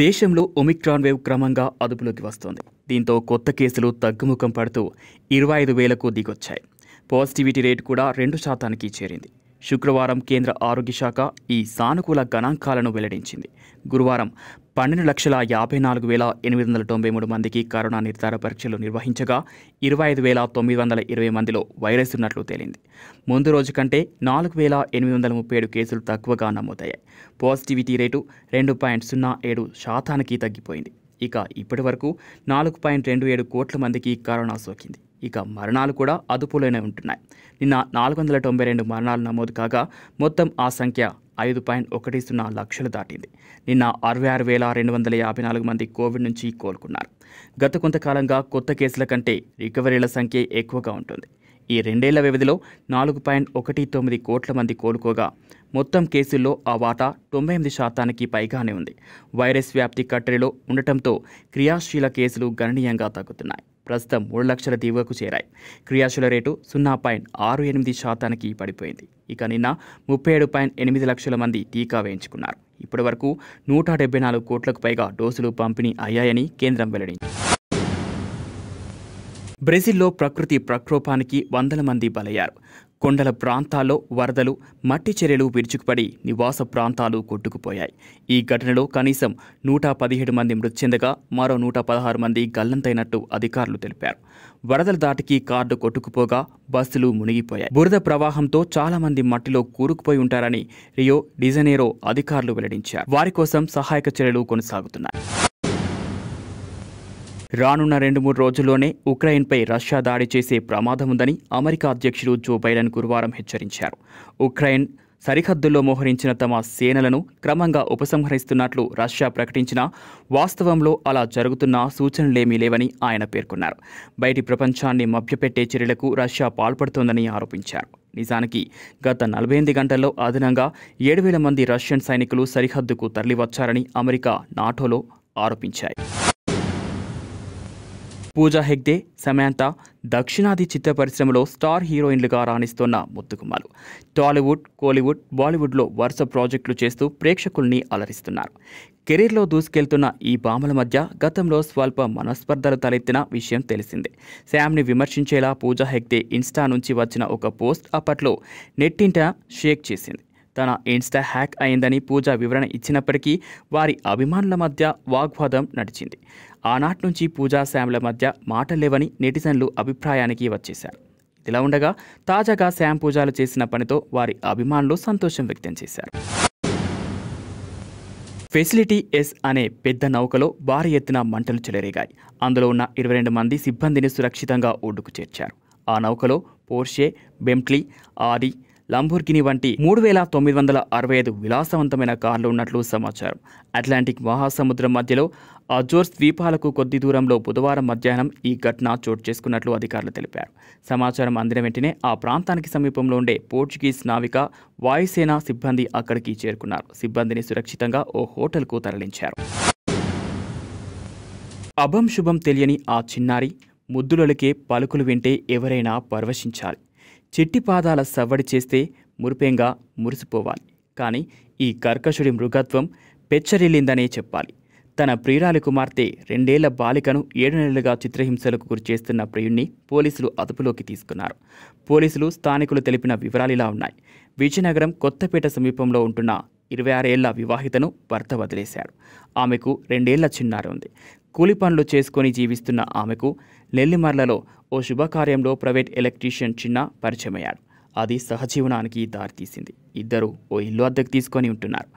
దేశంలో Omicron wave క్రమంగా అదుపులోకి వస్తోంది దీంతో కొత్త కేసులు తగ్గుముఖం పడుతూ ఇరవై ఐదు వేలకు దిగొచ్చాయి పాజిటివిటీ రేటు కూడా రెండు శాతానికి చేరింది శుక్రవారం కేంద్ర ఆరోగ్య శాఖ ఈ సానుకూల గణాంకాలను వెల్లడించింది గురువారం పన్నెండు లక్షల యాభై నాలుగు వేల ఎనిమిది వందల తొంభై మూడు మందికి కరోనా నిర్ధార పరీక్షలు నిర్వహించగా ఇరవై ఐదు వేల తొమ్మిది వందల ఇరవై మందిలో వైరస్ ఉన్నట్లు తేలింది ముందు రోజు కంటే నాలుగు వేల ఎనిమిది వందల ముప్పై ఏడు కేసులు తక్కువగా నమోదయ్యాయి పాజిటివిటీ రేటు రెండు పాయింట్ సున్నా ఏడు శాతానికి తగ్గిపోయింది ఇక ఇప్పటి వరకు నాలుగు పాయింట్ రెండు ఏడు కోట్ల మందికి కరోనా సోకింది ఇక మరణాలు కూడా అదుపులోనే ఉంటున్నాయి నిన్న నాలుగు వందల తొంభై రెండు మరణాలు నమోదు కాగా మొత్తం ఆ సంఖ్య ఐదు పాయింట్ ఒకటి సున్నా లక్షలు దాటింది నిన్న అరవై ఆరు వేల రెండు వందల యాభై నాలుగు మంది కోవిడ్ నుంచి కోలుకున్నారు గత కొంతకాలంగా కొత్త కేసుల కంటే రికవరీల సంఖ్య ఎక్కువగా ఉంటుంది ఈ రెండేళ్ల వ్యవధిలో నాలుగు పాయింట్ ఒకటి తొమ్మిది కోట్ల మంది కోలుకోగా మొత్తం కేసుల్లో ఆ వాటా తొంభై ఎనిమిది శాతానికి పైగానే ఉంది వైరస్ వ్యాప్తి కట్టడిలో ఉండటంతో క్రియాశీల కేసులు గణనీయంగా తగ్గుతున్నాయి ప్రస్తుతం మూడు లక్షల దిగువకు చేరాయి క్రియాశీల రేటు సున్నా పాయింట్ ఆరు ఎనిమిది శాతానికి పడిపోయింది ఇక నిన్న ముప్పై ఏడు పాయింట్ ఎనిమిది లక్షల మంది టీకా వేయించుకున్నారు ఇప్పటి వరకు నూట డెబ్బై నాలుగు కోట్లకు పైగా డోసులు పంపిణీ అయ్యాయని కేంద్రం వెల్లడించింది బ్రెజిల్లో ప్రకృతి ప్రక్షోభానికి వందల మంది బలయ్యారు కొండల ప్రాంతాల్లో వరదలు మట్టి చర్యలు విరుచుకుపడి నివాస ప్రాంతాలు కొట్టుకుపోయాయి ఈ ఘటనలో కనీసం నూట పదిహేడు మంది మృతి చెందగా మరో నూట పదహారు మంది గల్లంతైనట్టు అధికారులు తెలిపారు వరదల దాటికి కార్డు కొట్టుకుపోగా బస్సులు మునిగిపోయాయి బురద ప్రవాహంతో చాలా మంది మట్టిలో కూరుకుపోయి ఉంటారని రియో డిజనేరో అధికారులు వెల్లడించారు వారి కోసం సహాయక చర్యలు కొనసాగుతున్నాయి రానున్న రెండు మూడు రోజుల్లోనే ఉక్రెయిన్పై రష్యా దాడి చేసే ప్రమాదం ఉందని అమెరికా అధ్యక్షుడు జో బైడెన్ గురువారం హెచ్చరించారు ఉక్రెయిన్ సరిహద్దుల్లో మోహరించిన తమ సేనలను క్రమంగా ఉపసంహరిస్తున్నట్లు రష్యా ప్రకటించినా వాస్తవంలో అలా జరుగుతున్న సూచనలేమీ లేవని ఆయన పేర్కొన్నారు బయటి ప్రపంచాన్ని మభ్యపెట్టే చర్యలకు రష్యా పాల్పడుతోందని ఆరోపించారు నిజానికి గత నలభై ఎనిమిది గంటల్లో అదనంగా ఏడు వేల మంది రష్యన్ సైనికులు సరిహద్దుకు తరలివచ్చారని అమెరికా నాటోలో ఆరోపించాయి పూజా హెగ్డే సమాంత దక్షిణాది చిత్ర పరిశ్రమలో స్టార్ హీరోయిన్లుగా రాణిస్తున్న ముత్తుకుమ్మలు టాలీవుడ్ కోలీవుడ్ బాలీవుడ్లో వరుస ప్రాజెక్టులు చేస్తూ ప్రేక్షకుల్ని అలరిస్తున్నారు కెరీర్లో దూసుకెళ్తున్న ఈ భామల మధ్య గతంలో స్వల్ప మనస్పర్ధలు తలెత్తిన విషయం తెలిసిందే శామ్ని విమర్శించేలా పూజా హెగ్డే ఇన్స్టా నుంచి వచ్చిన ఒక పోస్ట్ అప్పట్లో నెట్టింట షేక్ చేసింది తన ఇన్స్టా హ్యాక్ అయిందని పూజ వివరణ ఇచ్చినప్పటికీ వారి అభిమానుల మధ్య వాగ్వాదం నడిచింది ఆనాటి నుంచి పూజా శామ్ల మధ్య మాటలేవని నెటిజన్లు అభిప్రాయానికి వచ్చేశారు ఇదిలా ఉండగా తాజాగా శ్యామ్ పూజాలు చేసిన పనితో వారి అభిమానులు సంతోషం వ్యక్తం చేశారు ఫెసిలిటీ ఎస్ అనే పెద్ద నౌకలో భారీ ఎత్తున మంటలు చెలరేగాయి అందులో ఉన్న ఇరవై రెండు మంది సిబ్బందిని సురక్షితంగా ఒడ్డుకు చేర్చారు ఆ నౌకలో పోర్షే బెంట్లీ ఆది లంబోర్గిని వంటి మూడు వేల తొమ్మిది వందల అరవై ఐదు విలాసవంతమైన కార్లు ఉన్నట్లు సమాచారం అట్లాంటిక్ మహాసముద్రం మధ్యలో అజోర్స్ ద్వీపాలకు కొద్ది దూరంలో బుధవారం మధ్యాహ్నం ఈ ఘటన చోటు చేసుకున్నట్లు అధికారులు తెలిపారు సమాచారం అందిన వెంటనే ఆ ప్రాంతానికి సమీపంలో ఉండే పోర్చుగీస్ నావిక వాయుసేన సిబ్బంది అక్కడికి చేరుకున్నారు సిబ్బందిని సురక్షితంగా ఓ హోటల్కు తరలించారు అభం శుభం తెలియని ఆ చిన్నారి ముద్దులొలికే పలుకులు వింటే ఎవరైనా పరవశించాలి చెట్టి పాదాల సవ్వడి చేస్తే మురిపేంగా మురిసిపోవాలి కానీ ఈ కర్కశుడి మృగత్వం పెచ్చరిల్లిందనే చెప్పాలి తన ప్రియురాలి కుమార్తె రెండేళ్ల బాలికను ఏడు నెలలుగా చిత్రహింసలకు గురి చేస్తున్న ప్రియుణ్ణి పోలీసులు అదుపులోకి తీసుకున్నారు పోలీసులు స్థానికులు తెలిపిన వివరాలు ఇలా ఉన్నాయి విజయనగరం కొత్తపేట సమీపంలో ఉంటున్న ఇరవై ఆరేళ్ల వివాహితను భర్త వదిలేశాడు ఆమెకు రెండేళ్ల చిన్నారు ఉంది కూలి పనులు చేసుకొని జీవిస్తున్న ఆమెకు నెల్లిమర్లలో ఓ శుభకార్యంలో ప్రైవేట్ ఎలక్ట్రీషియన్ చిన్న పరిచయమయ్యాడు అది సహజీవనానికి దారితీసింది ఇద్దరు ఓ ఇల్లు అద్దెకు తీసుకొని ఉంటున్నారు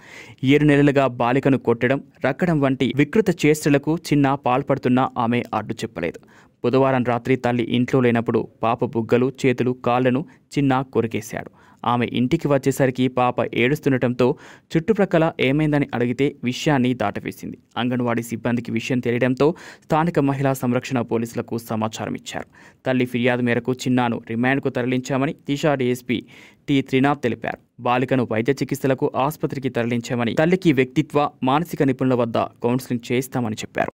ఏడు నెలలుగా బాలికను కొట్టడం రక్కడం వంటి వికృత చేష్టలకు చిన్న పాల్పడుతున్నా ఆమె అడ్డు చెప్పలేదు బుధవారం రాత్రి తల్లి ఇంట్లో లేనప్పుడు పాప బుగ్గలు చేతులు కాళ్లను చిన్న కొరికేశాడు ఆమె ఇంటికి వచ్చేసరికి పాప ఏడుస్తుండటంతో చుట్టుప్రక్కల ఏమైందని అడిగితే విషయాన్ని దాటవేసింది అంగన్వాడీ సిబ్బందికి విషయం తెలియడంతో స్థానిక మహిళా సంరక్షణ పోలీసులకు సమాచారం ఇచ్చారు తల్లి ఫిర్యాదు మేరకు చిన్నాను రిమాండ్కు తరలించామని దిశా డీఎస్పీ టి త్రినాథ్ తెలిపారు బాలికను వైద్య చికిత్సలకు ఆసుపత్రికి తరలించామని తల్లికి వ్యక్తిత్వ మానసిక నిపుణుల వద్ద కౌన్సిలింగ్ చేస్తామని చెప్పారు